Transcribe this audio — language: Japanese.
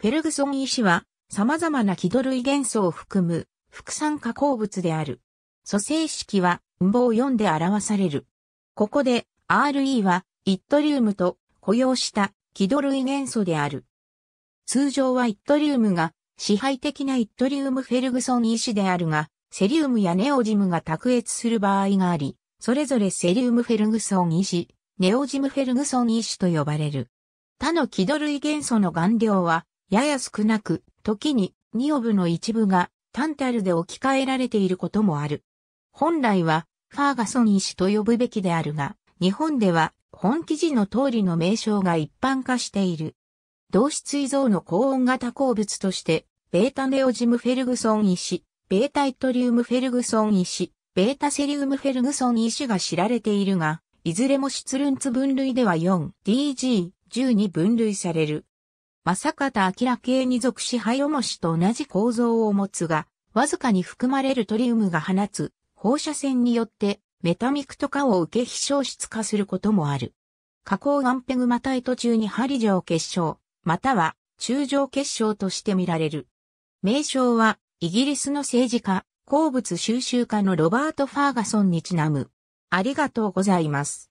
ペルグソン石は様々なキド類元素を含む副酸化鉱物である。組成式は棒4で表される。ここで RE はイットリウムと雇用したキド類元素である。通常はイットリウムが支配的なイットリウムフェルグソン石であるが、セリウムやネオジムが卓越する場合があり、それぞれセリウムフェルグソン石、ネオジムフェルグソン石と呼ばれる。他の気土類元素の顔料はやや少なく、時にニオブの一部がタンタルで置き換えられていることもある。本来は、ファーガソン医師と呼ぶべきであるが、日本では本記事の通りの名称が一般化している。同質異像の高温型鉱物として、ベータネオジムフェルグソン石、ベータイトリウムフェルグソン石、ベータセリウムフェルグソン石が知られているが、いずれも出ンツ分類では 4DG12 分類される。正方明系二属支配重しと同じ構造を持つが、わずかに含まれるトリウムが放つ放射線によってメタミクト化を受け非消失化することもある。加工ンペグマイ途中に針状結晶、または中状結晶として見られる。名称はイギリスの政治家、鉱物収集家のロバート・ファーガソンにちなむ。ありがとうございます。